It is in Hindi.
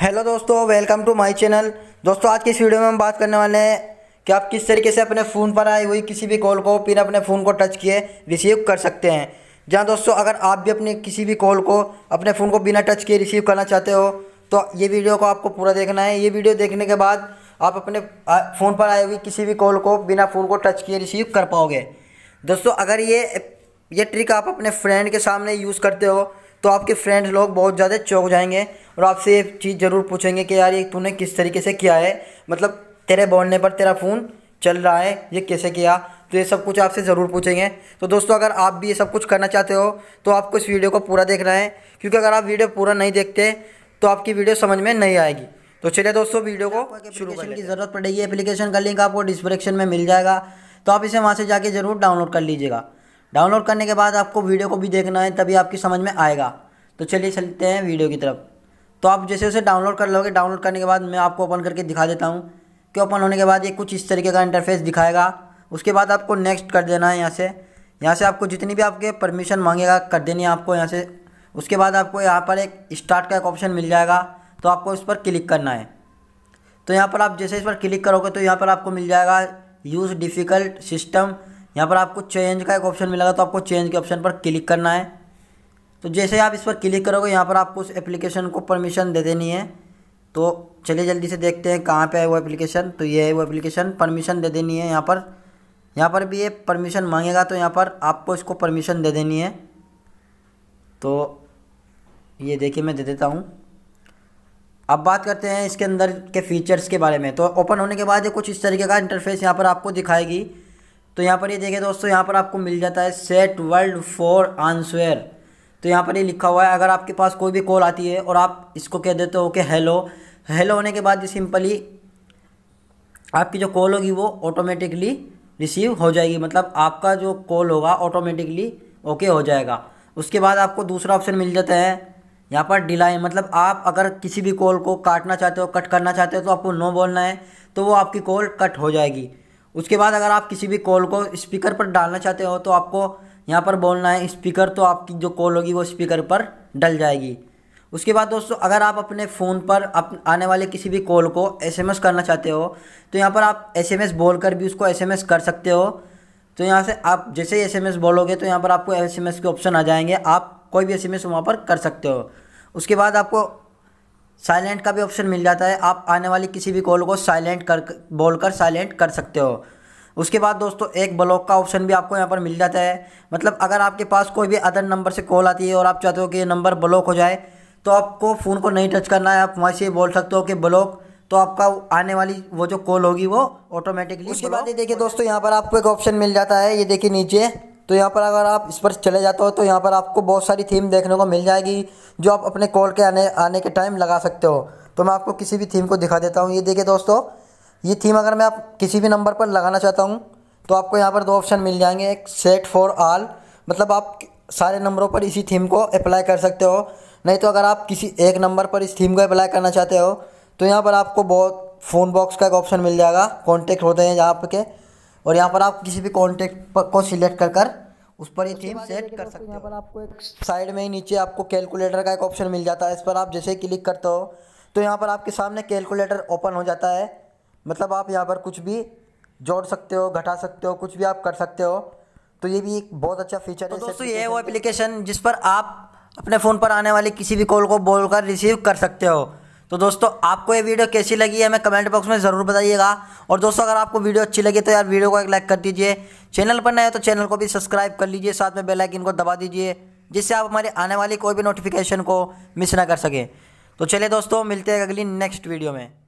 हेलो दोस्तों वेलकम टू माय चैनल दोस्तों आज की इस वीडियो में हम बात करने वाले हैं कि आप किस तरीके से अपने फ़ोन पर आई हुई किसी भी कॉल को बिना अपने फ़ोन को टच किए रिसीव कर सकते हैं जहां दोस्तों अगर आप भी अपने किसी भी कॉल को अपने फ़ोन को बिना टच किए रिसीव करना चाहते हो तो ये वीडियो को आपको पूरा देखना है ये वीडियो देखने के बाद आप अपने फ़ोन पर आई हुई किसी भी कॉल को बिना फ़ोन को टच किए रिसीव कर पाओगे दोस्तों अगर ये ये ट्रिक आप अपने फ्रेंड के सामने यूज़ करते हो तो आपके फ्रेंड लोग बहुत ज़्यादा चौक जाएंगे और आपसे ये चीज़ ज़रूर पूछेंगे कि यार ये तूने किस तरीके से किया है मतलब तेरे बोलने पर तेरा फ़ोन चल रहा है ये कैसे किया तो ये सब कुछ आपसे ज़रूर पूछेंगे तो दोस्तों अगर आप भी ये सब कुछ करना चाहते हो तो आपको इस वीडियो को पूरा देखना है क्योंकि अगर आप वीडियो पूरा नहीं देखते तो आपकी वीडियो समझ में नहीं आएगी तो चलिए दोस्तों वीडियो को शुरू करने की ज़रूरत पड़ेगी एप्लीकेशन का लिंक आपको डिस्क्रिप्शन में मिल जाएगा तो आप इसे वहाँ से जाके ज़रूर डाउनलोड कर लीजिएगा डाउनलोड करने के बाद आपको वीडियो को भी देखना है तभी आपकी समझ में आएगा तो चलिए चलते हैं वीडियो की तरफ तो आप जैसे उसे डाउनलोड कर लोगे डाउनलोड करने के बाद मैं आपको ओपन करके दिखा देता हूँ कि ओपन होने के बाद ये कुछ इस तरीके का इंटरफेस दिखाएगा उसके बाद आपको नेक्स्ट कर देना है यहाँ से यहाँ से आपको जितनी भी आपके परमिशन मांगेगा कर देनी है आपको यहाँ से उसके बाद आपको यहाँ पर एक स्टार्ट का एक ऑप्शन मिल जाएगा तो आपको इस पर क्लिक करना है तो यहाँ पर आप जैसे इस पर क्लिक करोगे तो यहाँ पर आपको मिल जाएगा यूज़ डिफ़िकल्ट सिस्टम यहाँ पर आपको चेंज का एक ऑप्शन मिलेगा तो आपको चेंज के ऑप्शन पर क्लिक करना है तो जैसे आप इस पर क्लिक करोगे यहाँ पर आपको उस एप्लीकेशन को परमिशन दे देनी है तो चलिए जल्दी से देखते हैं कहाँ पे है वो एप्लीकेशन तो ये है वो एप्लीकेशन परमिशन दे देनी है यहाँ पर यहाँ पर भी ये परमिशन मांगेगा तो यहाँ पर आपको इसको परमिशन दे देनी है तो ये देखिए मैं दे देता हूँ अब बात करते हैं इसके अंदर के फीचर्स के बारे में तो ओपन होने के बाद ये कुछ इस तरीके का इंटरफेस यहाँ पर आपको दिखाएगी तो यहाँ पर ये देखिए दोस्तों यहाँ पर आपको मिल जाता है सेट वर्ल्ड फॉर आंसवेयर तो यहाँ पर ये लिखा हुआ है अगर आपके पास कोई भी कॉल आती है और आप इसको कह देते हो कि हेलो हेलो होने के बाद ये सिंपली आपकी जो कॉल होगी वो ऑटोमेटिकली रिसीव हो जाएगी मतलब आपका जो कॉल होगा ऑटोमेटिकली ओके हो जाएगा उसके बाद आपको दूसरा ऑप्शन मिल जाता है यहाँ पर डिलाई मतलब आप अगर किसी भी कॉल को काटना चाहते हो कट करना चाहते हो तो आपको नो बोलना है तो वो आपकी कॉल कट हो जाएगी उसके बाद अगर आप किसी भी कॉल को स्पीकर पर डालना चाहते हो तो आपको यहाँ पर बोलना है स्पीकर तो आपकी जो कॉल होगी वो स्पीकर पर डल जाएगी उसके बाद दोस्तों अगर आप अपने फ़ोन पर अप आने वाले किसी भी कॉल को एसएमएस करना चाहते हो तो यहाँ पर आप एसएमएस बोलकर भी उसको एसएमएस कर सकते हो तो यहाँ से आप जैसे ही एसएमएस बोलोगे तो यहाँ पर आपको एसएमएस के ऑप्शन आ जाएंगे आप कोई भी एसएमएस वहाँ पर कर सकते हो उसके बाद आपको साइलेंट का भी ऑप्शन मिल जाता है आप आने वाली किसी भी कॉल को साइलेंट कर बोलकर साइलेंट कर सकते हो उसके बाद दोस्तों एक ब्लॉक का ऑप्शन भी आपको यहाँ पर मिल जाता है मतलब अगर आपके पास कोई भी अदर नंबर से कॉल आती है और आप चाहते हो कि ये नंबर ब्लॉक हो जाए तो आपको फ़ोन को नहीं टच करना है आप वहाँ से बोल सकते हो कि ब्लॉक तो आपका आने वाली वो जो कॉल होगी वो ऑटोमेटिकली उसके बाद ये देखिए दोस्तों यहाँ पर आपको एक ऑप्शन मिल जाता है ये देखिए नीचे तो यहाँ पर अगर आप इस पर चले जाते हो तो यहाँ पर आपको बहुत सारी थीम देखने को मिल जाएगी जो आप अपने कॉल के आने आने के टाइम लगा सकते हो तो मैं आपको किसी भी थीम को दिखा देता हूँ ये देखिए दोस्तों ये थीम अगर मैं आप किसी भी नंबर पर लगाना चाहता हूँ तो आपको यहाँ पर दो ऑप्शन मिल जाएंगे एक सेट फॉर आल मतलब आप सारे नंबरों पर इसी थीम को अप्लाई कर सकते हो नहीं तो अगर आप किसी एक नंबर पर इस थीम को अप्लाई करना चाहते हो तो यहाँ पर आपको बहुत फ़ोन बॉक्स का एक ऑप्शन मिल जाएगा कॉन्टेक्ट होते हैं यहाँ पर के और यहाँ पर आप किसी भी कॉन्टेक्ट को सिलेक्ट कर कर उस पर ये थीम सेट कर सकते हो यहाँ पर आपको एक साइड में ही नीचे आपको कैलकुलेटर का एक ऑप्शन मिल जाता है इस पर आप जैसे क्लिक करते हो तो यहाँ पर आपके सामने कैलकुलेटर ओपन हो जाता है मतलब आप यहाँ पर कुछ भी जोड़ सकते हो घटा सकते हो कुछ भी आप कर सकते हो तो ये भी एक बहुत अच्छा फीचर तो है दोस्तों ये वो एप्लीकेशन जिस पर आप अपने फ़ोन पर आने वाली किसी भी कॉल को बोलकर रिसीव कर सकते हो तो दोस्तों आपको ये वीडियो कैसी लगी है हमें कमेंट बॉक्स में ज़रूर बताइएगा और दोस्तों अगर आपको वीडियो अच्छी लगी तो यार वीडियो को एक लाइक कर दीजिए चैनल पर नए हो तो चैनल को भी सब्सक्राइब कर लीजिए साथ में बेल आइकन को दबा दीजिए जिससे आप हमारे आने वाली कोई भी नोटिफिकेशन को मिस ना कर सकें तो चलिए दोस्तों मिलते हैं अगली नेक्स्ट वीडियो में